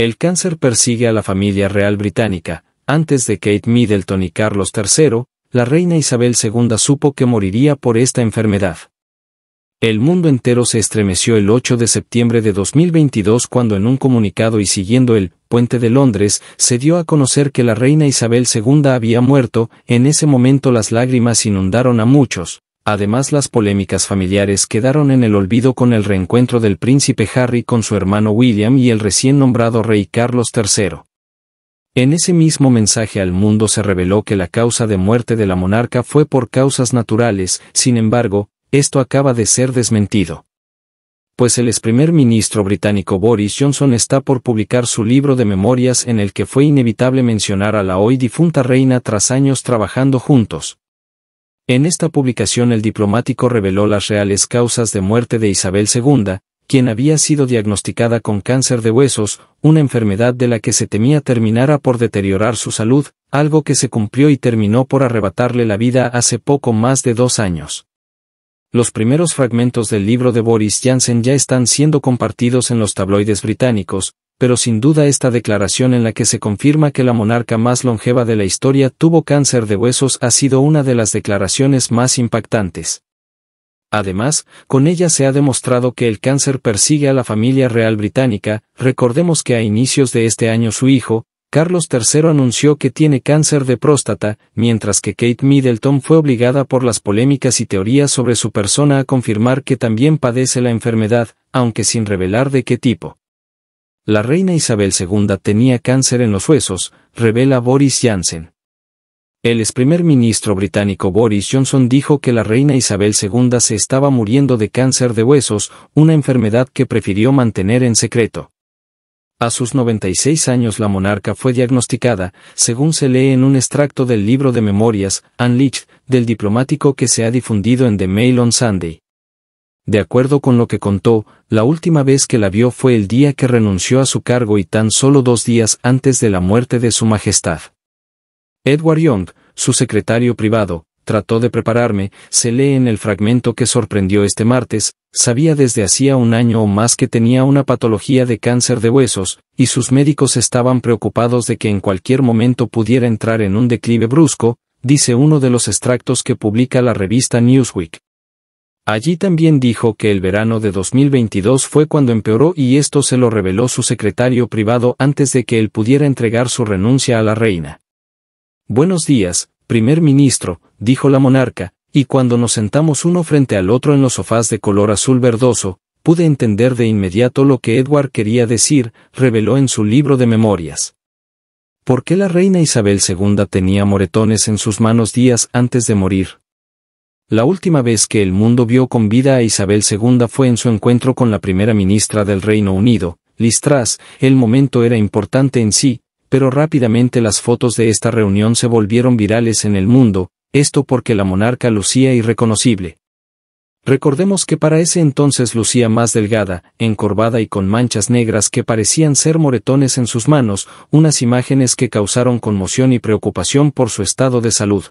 El cáncer persigue a la familia real británica. Antes de Kate Middleton y Carlos III, la reina Isabel II supo que moriría por esta enfermedad. El mundo entero se estremeció el 8 de septiembre de 2022 cuando en un comunicado y siguiendo el puente de Londres se dio a conocer que la reina Isabel II había muerto, en ese momento las lágrimas inundaron a muchos, Además las polémicas familiares quedaron en el olvido con el reencuentro del príncipe Harry con su hermano William y el recién nombrado rey Carlos III. En ese mismo mensaje al mundo se reveló que la causa de muerte de la monarca fue por causas naturales, sin embargo, esto acaba de ser desmentido. Pues el ex primer ministro británico Boris Johnson está por publicar su libro de memorias en el que fue inevitable mencionar a la hoy difunta reina tras años trabajando juntos. En esta publicación el diplomático reveló las reales causas de muerte de Isabel II, quien había sido diagnosticada con cáncer de huesos, una enfermedad de la que se temía terminara por deteriorar su salud, algo que se cumplió y terminó por arrebatarle la vida hace poco más de dos años. Los primeros fragmentos del libro de Boris Janssen ya están siendo compartidos en los tabloides británicos, pero sin duda esta declaración en la que se confirma que la monarca más longeva de la historia tuvo cáncer de huesos ha sido una de las declaraciones más impactantes. Además, con ella se ha demostrado que el cáncer persigue a la familia real británica, recordemos que a inicios de este año su hijo, Carlos III anunció que tiene cáncer de próstata, mientras que Kate Middleton fue obligada por las polémicas y teorías sobre su persona a confirmar que también padece la enfermedad, aunque sin revelar de qué tipo la reina Isabel II tenía cáncer en los huesos, revela Boris Janssen. El ex primer ministro británico Boris Johnson dijo que la reina Isabel II se estaba muriendo de cáncer de huesos, una enfermedad que prefirió mantener en secreto. A sus 96 años la monarca fue diagnosticada, según se lee en un extracto del libro de memorias, Unleashed, del diplomático que se ha difundido en The Mail on Sunday. De acuerdo con lo que contó, la última vez que la vio fue el día que renunció a su cargo y tan solo dos días antes de la muerte de su majestad. Edward Young, su secretario privado, trató de prepararme, se lee en el fragmento que sorprendió este martes, sabía desde hacía un año o más que tenía una patología de cáncer de huesos, y sus médicos estaban preocupados de que en cualquier momento pudiera entrar en un declive brusco, dice uno de los extractos que publica la revista Newsweek. Allí también dijo que el verano de 2022 fue cuando empeoró y esto se lo reveló su secretario privado antes de que él pudiera entregar su renuncia a la reina. Buenos días, primer ministro, dijo la monarca, y cuando nos sentamos uno frente al otro en los sofás de color azul verdoso, pude entender de inmediato lo que Edward quería decir, reveló en su libro de memorias. ¿Por qué la reina Isabel II tenía moretones en sus manos días antes de morir? La última vez que el mundo vio con vida a Isabel II fue en su encuentro con la primera ministra del Reino Unido, Liz El momento era importante en sí, pero rápidamente las fotos de esta reunión se volvieron virales en el mundo, esto porque la monarca lucía irreconocible. Recordemos que para ese entonces lucía más delgada, encorvada y con manchas negras que parecían ser moretones en sus manos, unas imágenes que causaron conmoción y preocupación por su estado de salud.